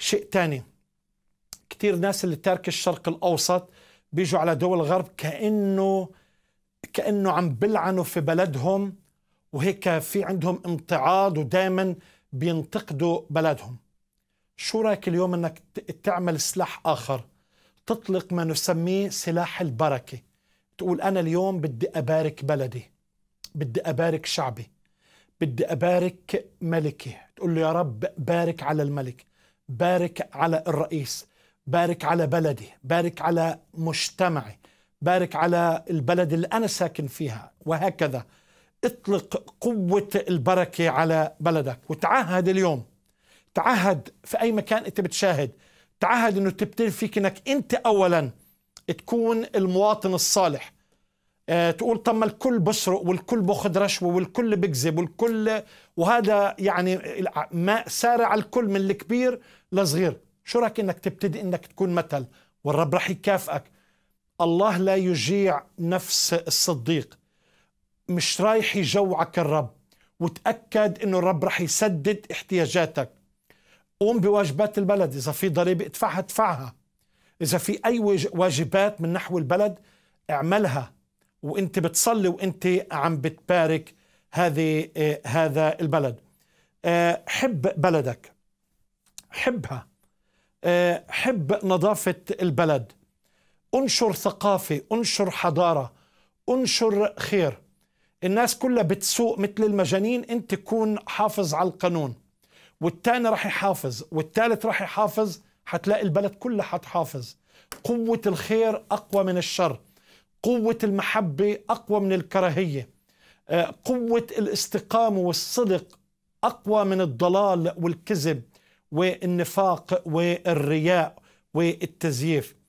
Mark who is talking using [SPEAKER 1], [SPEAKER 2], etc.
[SPEAKER 1] شيء ثاني كثير ناس اللي تارك الشرق الأوسط بيجوا على دول الغرب كأنه كأنه عم بلعنوا في بلدهم وهيك في عندهم امتعاض ودائما بينتقدوا بلدهم شو رايك اليوم انك تعمل سلاح اخر تطلق ما نسميه سلاح البركه تقول انا اليوم بدي ابارك بلدي بدي ابارك شعبي بدي ابارك ملكي تقول له يا رب بارك على الملك بارك على الرئيس بارك على بلدي بارك على مجتمعي بارك على البلد اللي أنا ساكن فيها وهكذا اطلق قوة البركة على بلدك وتعهد اليوم تعهد في أي مكان أنت بتشاهد تعهد أنه تبتدي فيك أنك أنت أولا تكون المواطن الصالح آه، تقول طب ما الكل بسرق والكل باخذ رشوه والكل بكذب والكل وهذا يعني ما سارع الكل من الكبير لصغير شو رايك انك تبتدي انك تكون مثل والرب رح يكافئك الله لا يجيع نفس الصديق مش رايح يجوعك الرب وتاكد انه الرب رح يسدد احتياجاتك قوم بواجبات البلد اذا في ضريبه ادفعها ادفعها اذا في اي واجبات من نحو البلد اعملها وانت بتصلي وانت عم بتبارك هذه آه، هذا البلد آه، حب بلدك حبها آه، حب نظافة البلد انشر ثقافة انشر حضارة انشر خير الناس كلها بتسوق مثل المجانين انت تكون حافظ على القانون والتاني راح يحافظ والتالت راح يحافظ حتلاقي البلد كلها حتحافظ قوة الخير أقوى من الشر قوة المحبة أقوى من الكراهية آه، قوة الاستقامة والصدق أقوى من الضلال والكذب والنفاق والرياء والتزييف